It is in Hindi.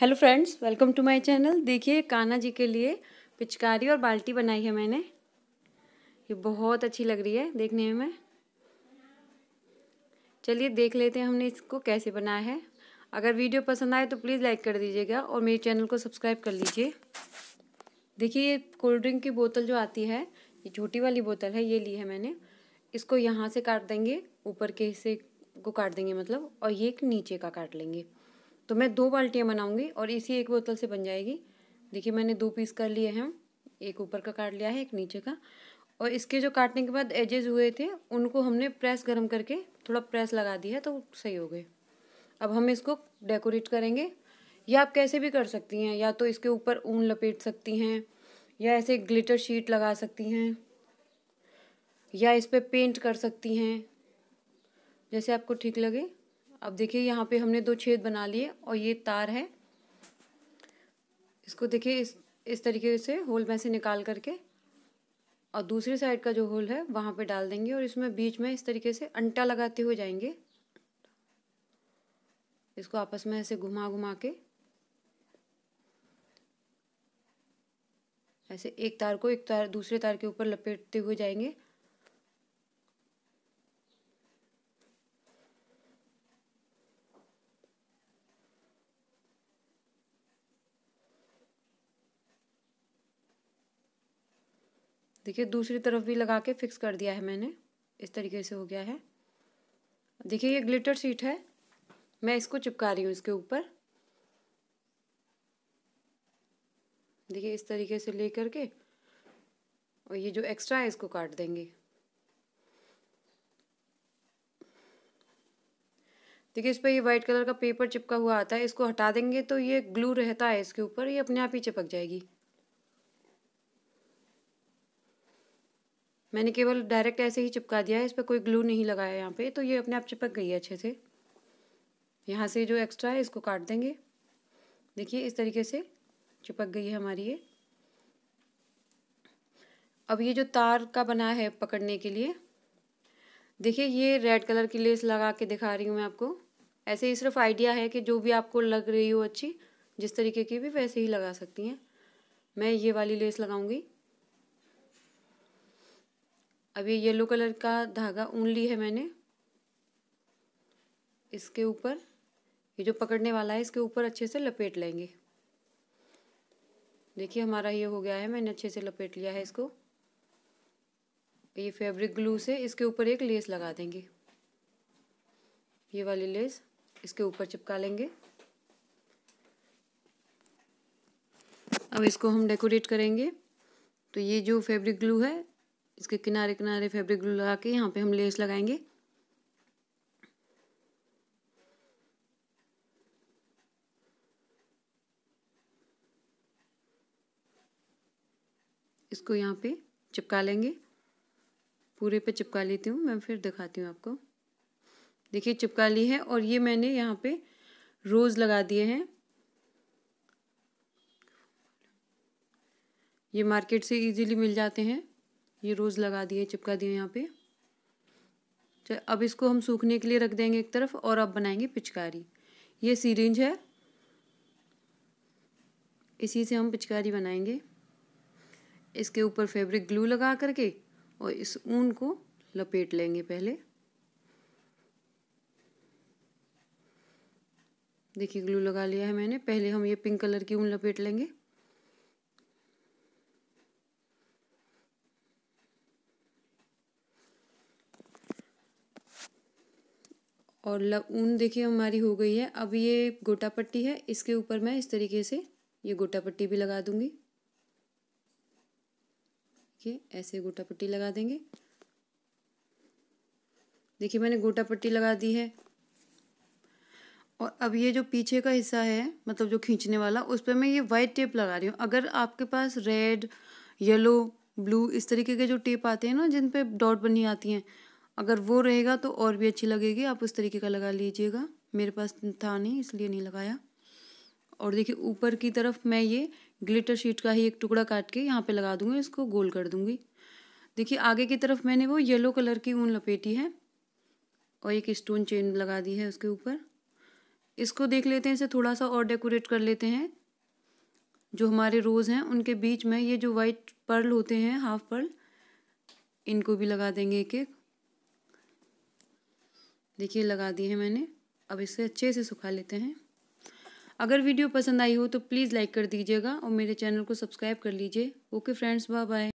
hello friends welcome to my channel देखिए कान्हा जी के लिए पिचकारी और बाल्टी बनाई है मैंने ये बहुत अच्छी लग रही है देखने में चलिए देख लेते हैं हमने इसको कैसे बनाया है अगर वीडियो पसंद आए तो प्लीज़ लाइक कर दीजिएगा और मेरे चैनल को सब्सक्राइब कर लीजिए देखिए ये कोल्ड ड्रिंक की बोतल जो आती है ये छोटी वाली बोतल है ये ली है मैंने इसको यहाँ से काट देंगे ऊपर के हिस्से को काट देंगे मतलब और ये एक नीचे का काट लेंगे तो मैं दो बाल्टियाँ बनाऊँगी और इसी एक बोतल से बन जाएगी देखिए मैंने दो पीस कर लिए हैं एक ऊपर का काट लिया है एक नीचे का और इसके जो काटने के बाद एजेस हुए थे उनको हमने प्रेस गर्म करके थोड़ा प्रेस लगा दी है तो सही हो गए अब हम इसको डेकोरेट करेंगे या आप कैसे भी कर सकती हैं या तो इसके ऊपर ऊन लपेट सकती हैं या ऐसे ग्लिटर शीट लगा सकती हैं या इस पर पे पेंट कर सकती हैं जैसे आपको ठीक लगे अब देखिए यहाँ पे हमने दो छेद बना लिए और ये तार है इसको देखिए इस इस तरीके से होल में से निकाल करके और दूसरी साइड का जो होल है वहाँ पे डाल देंगे और इसमें बीच में इस तरीके से अंटा लगाते हुए जाएंगे इसको आपस में ऐसे घुमा घुमा के ऐसे एक तार को एक तार दूसरे तार के ऊपर लपेटते हुए जाएंगे देखिए दूसरी तरफ भी लगा के फिक्स कर दिया है मैंने इस तरीके से हो गया है देखिए ये ग्लिटर सीट है मैं इसको चिपका रही हूँ इसके ऊपर देखिए इस तरीके से ले करके और ये जो एक्स्ट्रा है इसको काट देंगे देखिए इस पर ये वाइट कलर का पेपर चिपका हुआ आता है इसको हटा देंगे तो ये ग्लू रहता है इसके ऊपर ये अपने आप ही चिपक जाएगी मैंने केवल डायरेक्ट ऐसे ही चिपका दिया है इस पर कोई ग्लू नहीं लगाया यहाँ पे तो ये अपने आप चिपक गई है अच्छे से यहाँ से जो एक्स्ट्रा है इसको काट देंगे देखिए इस तरीके से चिपक गई है हमारी ये अब ये जो तार का बना है पकड़ने के लिए देखिए ये रेड कलर की लेस लगा के दिखा रही हूँ मैं आपको ऐसे ही सिर्फ आइडिया है कि जो भी आपको लग रही हो अच्छी जिस तरीके की भी वैसे ही लगा सकती हैं मैं ये वाली लेस लगाऊंगी अब ये येलो कलर का धागा ऊन ली है मैंने इसके ऊपर ये जो पकड़ने वाला है इसके ऊपर अच्छे से लपेट लेंगे देखिए हमारा ये हो गया है मैंने अच्छे से लपेट लिया है इसको ये फैब्रिक ग्लू से इसके ऊपर एक लेस लगा देंगे ये वाली लेस इसके ऊपर चिपका लेंगे अब इसको हम डेकोरेट करेंगे तो ये जो फैब्रिक ग्लू है इसके किनारे किनारे फैब्रिक ग्लू लगा के यहाँ पे हम लेस लगाएंगे इसको यहाँ पे चिपका लेंगे पूरे पे चिपका लेती हूँ मैं फिर दिखाती हूँ आपको देखिए चिपका ली है और ये मैंने यहाँ पे रोज़ लगा दिए हैं ये मार्केट से इजीली मिल जाते हैं ये रोज़ लगा दिए चिपका दिए यहाँ पे चल अब इसको हम सूखने के लिए रख देंगे एक तरफ और अब बनाएंगे पिचकारी ये सीरेंज है इसी से हम पिचकारी बनाएंगे इसके ऊपर फैब्रिक ग्लू लगा करके और इस ऊन को लपेट लेंगे पहले देखिए ग्लू लगा लिया है मैंने पहले हम ये पिंक कलर की ऊन लपेट लेंगे और लग ऊन देखिए हमारी हो गई है अब ये गोटा पट्टी है इसके ऊपर मैं इस तरीके से ये गोटा पट्टी भी लगा दूंगी देखिए ऐसे गोटा पट्टी लगा देंगे देखिए मैंने गोटा पट्टी लगा दी है और अब ये जो पीछे का हिस्सा है मतलब जो खींचने वाला उस पर मैं ये वाइट टेप लगा रही हूँ अगर आपके पास रेड येलो ब्लू इस तरीके के जो टेप आते हैं ना जिन पे डॉट बनी आती हैं अगर वो रहेगा तो और भी अच्छी लगेगी आप उस तरीके का लगा लीजिएगा मेरे पास था नहीं इसलिए नहीं लगाया और देखिए ऊपर की तरफ मैं ये ग्लिटर शीट का ही एक टुकड़ा काट के यहाँ पे लगा दूँगी इसको गोल कर दूँगी देखिए आगे की तरफ मैंने वो येलो कलर की ऊन लपेटी है और एक स्टोन चेन लगा दी है उसके ऊपर इसको देख लेते हैं इसे थोड़ा सा और डेकोरेट कर लेते हैं जो हमारे रोज़ हैं उनके बीच में ये जो वाइट पर्ल होते हैं हाफ पर्ल इनको भी लगा देंगे एक एक देखिए लगा दी है मैंने अब इसे अच्छे से सुखा लेते हैं अगर वीडियो पसंद आई हो तो प्लीज़ लाइक कर दीजिएगा और मेरे चैनल को सब्सक्राइब कर लीजिए ओके फ्रेंड्स बाय बाय